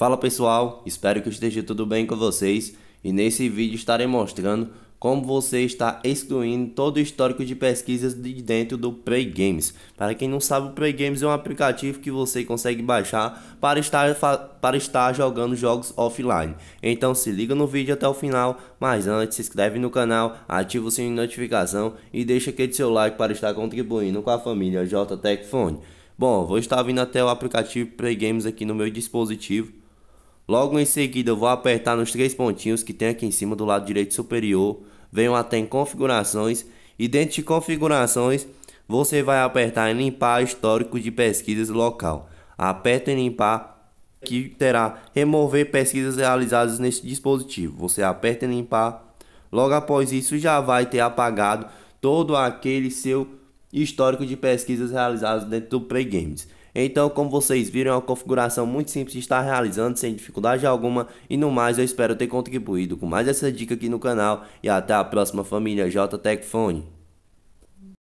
Fala pessoal, espero que esteja tudo bem com vocês e nesse vídeo estarei mostrando como você está excluindo todo o histórico de pesquisas de dentro do Play Games. Para quem não sabe, o Play Games é um aplicativo que você consegue baixar para estar, para estar jogando jogos offline. Então se liga no vídeo até o final, mas antes se inscreve no canal, ativa o sininho de notificação e deixa aquele seu like para estar contribuindo com a família JTech Phone. Bom, vou estar vindo até o aplicativo Play Games aqui no meu dispositivo Logo em seguida eu vou apertar nos três pontinhos que tem aqui em cima do lado direito superior. Venho até em configurações e dentro de configurações você vai apertar em limpar histórico de pesquisas local. Aperta em limpar que terá remover pesquisas realizadas nesse dispositivo. Você aperta em limpar. Logo após isso já vai ter apagado todo aquele seu histórico de pesquisas realizadas dentro do Games. Então, como vocês viram, é uma configuração muito simples de estar realizando sem dificuldade alguma. E no mais, eu espero ter contribuído com mais essa dica aqui no canal. E até a próxima família JTech Fone.